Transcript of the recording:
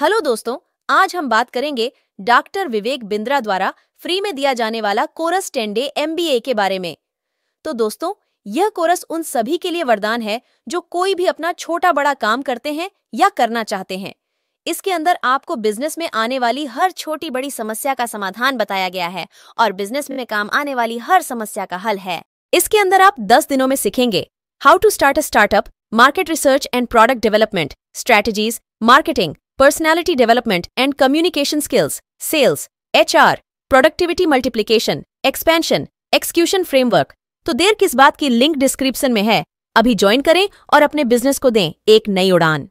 Hello दोस्तों आज हम बात करेंगे डॉक्टर विवेक बिंद्रा द्वारा फ्री में दिया जाने वाला कोरस टेन डे एम के बारे में तो दोस्तों यह कोरस उन सभी के लिए वरदान है जो कोई भी अपना छोटा बड़ा काम करते हैं या करना चाहते हैं इसके अंदर आपको बिजनेस में आने वाली हर छोटी बड़ी समस्या का समाधान बताया गया है और बिजनेस में काम आने वाली हर समस्या का हल है इसके अंदर आप 10 दिनों में सीखेंगे how to start a startup market research and product development strategies marketing personality development and communication skills, sales, HR, productivity multiplication, expansion, execution framework. तो देर किस बात की लिंक डिस्क्रिप्शन में है अभी ज्वाइन करें और अपने बिजनेस को दें एक नई उड़ान